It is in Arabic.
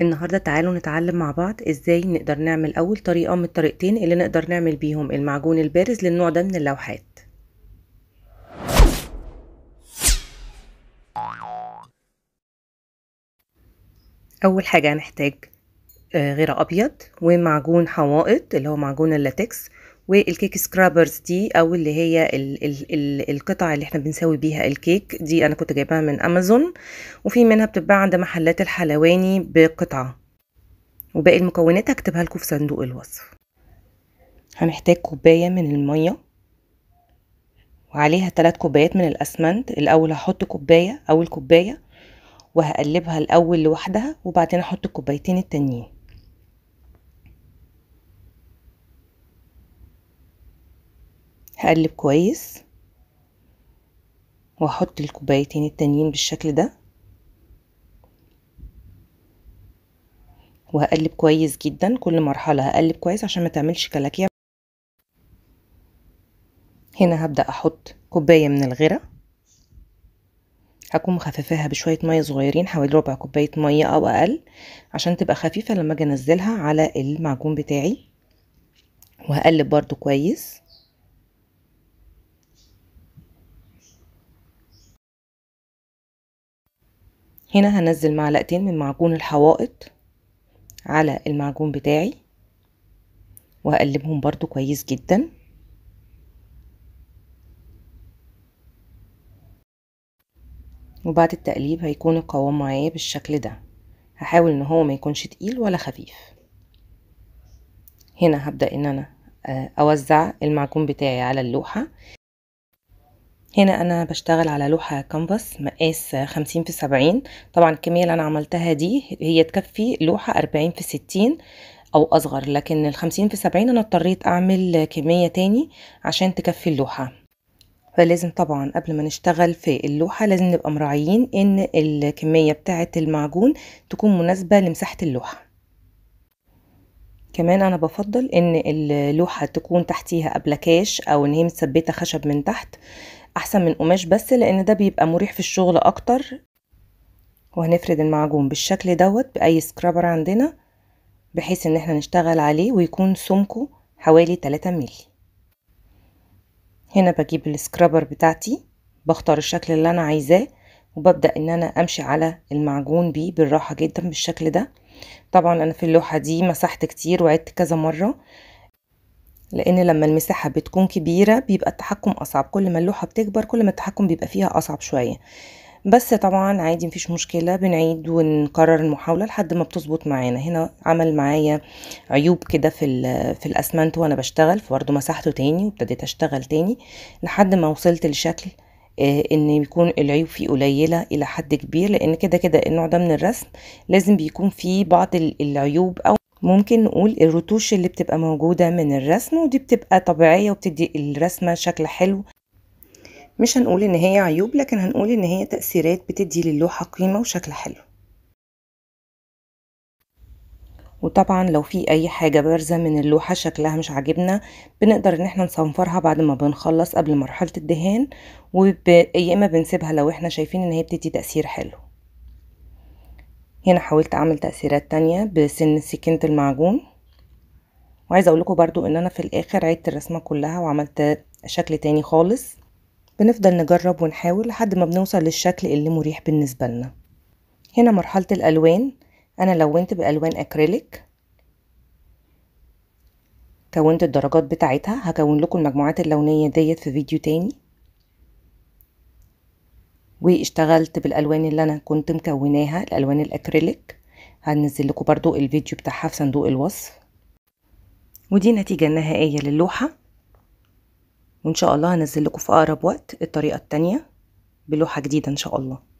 النهاردة تعالوا نتعلم مع بعض ازاي نقدر نعمل اول طريقة من الطريقتين اللي نقدر نعمل بيهم المعجون البارز للنوع ده من اللوحات اول حاجة هنحتاج آه، غير ابيض ومعجون حوائط اللي هو معجون اللاتكس والكيك سكرابرز دي او اللي هي الـ الـ القطع اللي احنا بنسوي بيها الكيك دي انا كنت جايباها من امازون وفي منها بتتباع عند محلات الحلواني بقطعه وباقي المكونات هكتبها لكم في صندوق الوصف هنحتاج كوبايه من الميه وعليها ثلاث كوبايات من الاسمنت الاول هحط كوبايه اول كوبايه وهقلبها الاول لوحدها وبعدين احط الكوبايتين التانيين هقلب كويس واحط الكوبايتين التانيين بالشكل ده وهقلب كويس جدا كل مرحله هقلب كويس عشان ما تعملش كلاكيع هنا هبدا احط كوبايه من الغره هكون مخففاها بشويه ميه صغيرين حوالي ربع كوبايه ميه او اقل عشان تبقى خفيفه لما اجي انزلها على المعجون بتاعي وهقلب برده كويس هنا هنزل معلقتين من معجون الحوائط على المعجون بتاعي وهقلبهم برضو كويس جدا وبعد التقليب هيكون القوام معايا بالشكل ده هحاول ان هو ما يكونش تقيل ولا خفيف هنا هبدأ ان انا آه، اوزع المعجون بتاعي على اللوحة هنا انا بشتغل على لوحة كانفاس مقاس خمسين في سبعين طبعا الكمية اللي انا عملتها دي هي تكفي لوحة اربعين في ستين او اصغر لكن الخمسين في سبعين انا اضطريت اعمل كمية تاني عشان تكفي اللوحة فلازم طبعا قبل ما نشتغل في اللوحة لازم نبقى مراعيين ان الكمية بتاعة المعجون تكون مناسبة لمساحة اللوحة كمان انا بفضل ان اللوحه تكون تحتيها ابلكاش او ان هي متثبته خشب من تحت احسن من قماش بس لان ده بيبقى مريح في الشغل اكتر وهنفرد المعجون بالشكل دوت باي سكرابر عندنا بحيث ان احنا نشتغل عليه ويكون سمكه حوالي 3 ملي هنا بجيب السكرابر بتاعتي بختار الشكل اللي انا عايزاه وببدأ ان انا امشي على المعجون بيه بالراحة جدا بالشكل ده طبعا انا في اللوحة دي مسحت كتير وعدت كذا مرة لان لما المساحه بتكون كبيره بيبقى التحكم اصعب كل ما اللوحه بتكبر كل ما التحكم بيبقى فيها اصعب شويه بس طبعا عادي مفيش مشكله بنعيد ونكرر المحاوله لحد ما بتظبط معانا هنا عمل معايا عيوب كده في في الاسمنت وانا بشتغل فبرضه مسحته تاني وابتديت اشتغل تاني لحد ما وصلت لشكل آه، ان يكون العيوب فيه قليله الى حد كبير لان كده كده النوع ده من الرسم لازم بيكون فيه بعض العيوب ممكن نقول الرتوش اللي بتبقى موجودة من الرسم ودي بتبقى طبيعية وبتدي الرسمة شكل حلو مش هنقول ان هي عيوب لكن هنقول ان هي تأثيرات بتدي للوحة قيمة وشكل حلو وطبعا لو في اي حاجة بارزة من اللوحة شكلها مش عاجبنا بنقدر ان احنا نصنفرها بعد ما بنخلص قبل مرحلة الدهان ويا اما بنسيبها لو احنا شايفين ان هي بتدي تأثير حلو هنا حاولت اعمل تأثيرات تانية بسن سكينة المعجون وعايزة اقول لكم برضو ان انا في الاخر عدت الرسمة كلها وعملت شكل تاني خالص بنفضل نجرب ونحاول لحد ما بنوصل للشكل اللي مريح بالنسبة لنا هنا مرحلة الالوان انا لونت بالوان اكريليك كونت الدرجات بتاعتها هكون لكم المجموعات اللونية ديت في فيديو تاني واشتغلت بالالوان اللي انا كنت مكوناها الالوان الاكريليك هنزل لكم برضو الفيديو بتاعها في صندوق الوصف ودي النتيجة النهائية للوحة وان شاء الله هنزل لكم في اقرب وقت الطريقة التانية بلوحة جديدة ان شاء الله